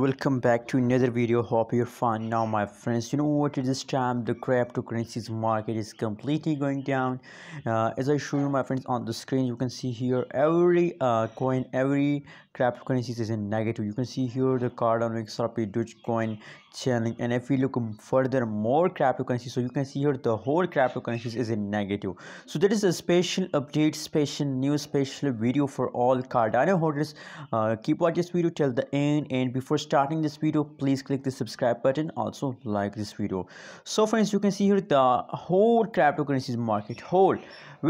welcome back to another video hope you're fine now my friends you know what this time the cryptocurrencies market is completely going down uh, as i show you my friends on the screen you can see here every uh, coin every cryptocurrencies is in negative you can see here the cardano xrp dogecoin channeling and if we look further more cryptocurrencies so you can see here the whole cryptocurrencies is in negative so that is a special update special new special video for all cardano holders uh, keep watching this video till the end and before starting this video please click the subscribe button also like this video so friends you can see here the whole cryptocurrencies market whole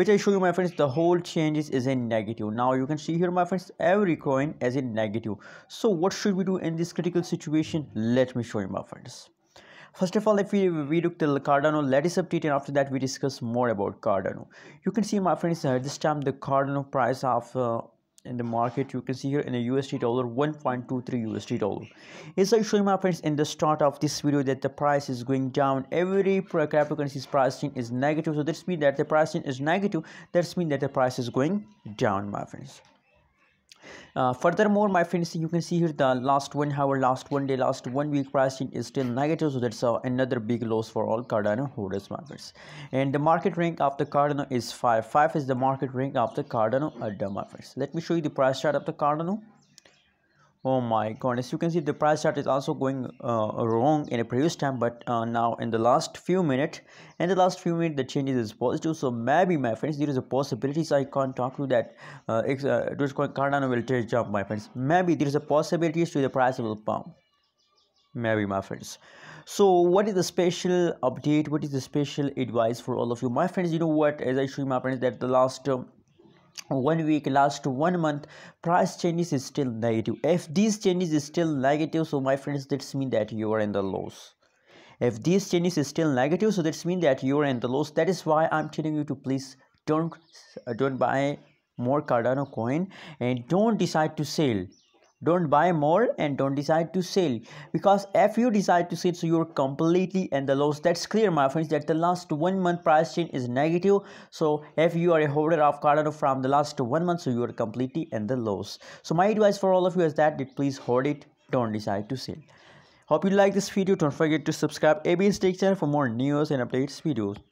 which i show you my friends the whole changes is in negative now you can see here my friends every coin as in negative so what should we do in this critical situation let me show you my friends First of all, if we, we look the Cardano latest update and after that we discuss more about Cardano. You can see my friends at this time the Cardano price of uh, in the market you can see here in the USD dollar 1.23 USD dollar as I show my friends in the start of this video that the price is going down every cryptocurrency's pricing is negative so this means that the pricing is negative that's mean that the price is going down my friends uh, furthermore my friends you can see here the last one hour last one day last one week pricing is still negative so that's uh, another big loss for all cardano holders markets and the market rank of the cardano is 5 5 is the market rank of the cardano at the let me show you the price chart of the cardano oh my god as you can see the price chart is also going uh, wrong in a previous time but uh, now in the last few minutes in the last few minutes the changes is positive so maybe my friends there is a possibility so i can't talk to that uh, ex uh, cardano will take job my friends maybe there is a possibility to the price will pump maybe my friends so what is the special update what is the special advice for all of you my friends you know what as i show you my friends that the last um, one week last one month price changes is still negative if these changes is still negative so my friends that's mean that you are in the loss if these changes is still negative so that's mean that you are in the loss that is why i'm telling you to please don't uh, don't buy more cardano coin and don't decide to sell don't buy more and don't decide to sell because if you decide to sell so you're completely in the loss that's clear my friends that the last one month price change is negative so if you are a holder of cardano from the last one month so you are completely in the loss so my advice for all of you is that please hold it don't decide to sell hope you like this video don't forget to subscribe abs tech channel for more news and updates videos